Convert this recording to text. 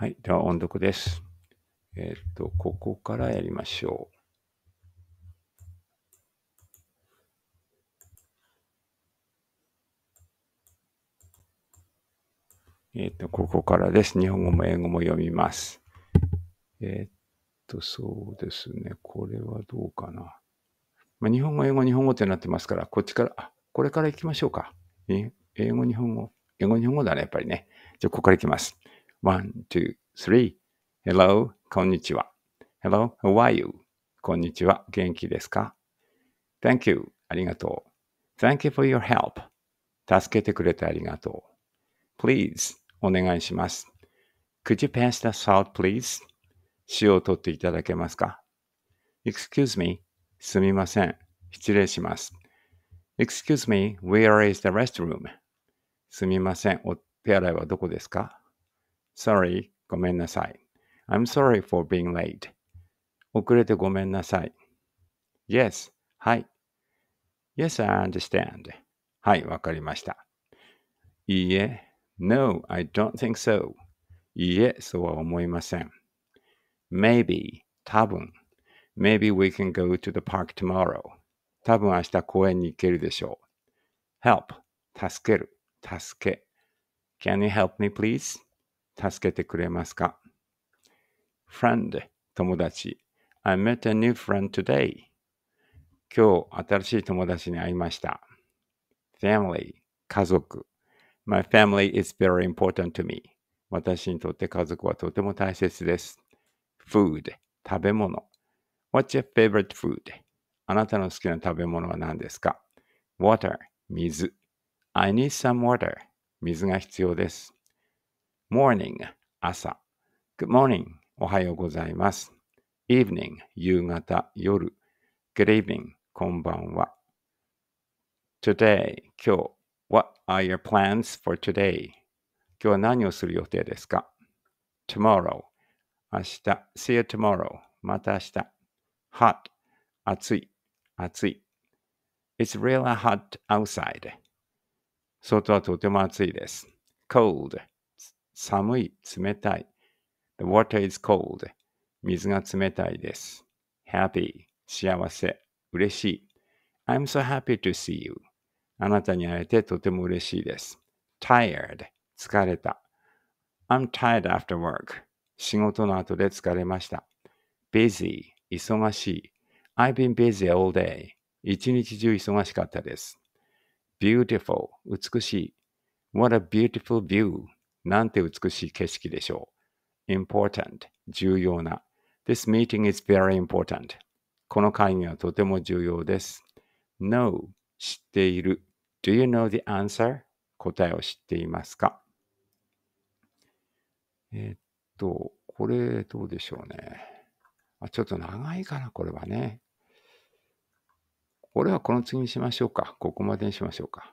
はい。では音読です。えっ、ー、と、ここからやりましょう。えっ、ー、と、ここからです。日本語も英語も読みます。えっ、ー、と、そうですね。これはどうかな。まあ、日本語、英語、日本語ってなってますから、こっちから、あ、これから行きましょうか。英語、日本語。英語、日本語だね、やっぱりね。じゃあ、ここから行きます。One, two, three. Hello, こんにちは。Hello, how are you? こんにちは。元気ですか ?Thank you. ありがとう。Thank you for your help. 助けてくれてありがとう。Please. お願いします。Could you pass the salt, please? 塩を取っていただけますか ?Excuse me. すみません。失礼します。Excuse me, where is the restroom? すみません。お手洗いはどこですか Sorry, ごめんなさい。I'm sorry for being late. 遅れてごめんなさい。Yes, はい。Yes, I understand. はい、わかりました。いいえ、No, I don't think so. いいえ、そうは思いません。Maybe, 多分。Maybe we can go to the park tomorrow. 多分明日公園に行けるでしょう。Help, 助ける、助け。Can you help me please? 助けてくれますか ?friend 友達 I met a new friend today 今日新しい友達に会いました family 家族 My family is very important to me 私にとって家族はとても大切です food 食べ物 What's your favorite food? あなたの好きな食べ物は何ですか ?water 水 I need some water 水が必要です morning 朝 good morning おはようございます evening 夕方夜 good evening こんばんは today 今日 what are your plans for today 今日は何をする予定ですか tomorrow 明日 see you tomorrow また明日 hot 暑い暑い it's really hot outside 外はとても暑いです cold 寒い、冷たい。The water is cold. 水が冷たいです。happy, 幸せ、嬉しい。I'm so happy to see you. あなたに会えてとても嬉しいです。tired, 疲れた。I'm tired after work. 仕事の後で疲れました。busy, 忙しい。I've been busy all day. 一日中忙しかったです。beautiful, 美しい。What a beautiful view! なんて美しい景色でしょう。important 重要な。This meeting is very important. この会議はとても重要です。n o w 知っている。Do you know the answer? 答えを知っていますかえー、っと、これどうでしょうね。あちょっと長いかな、これはね。これはこの次にしましょうか。ここまでにしましょうか。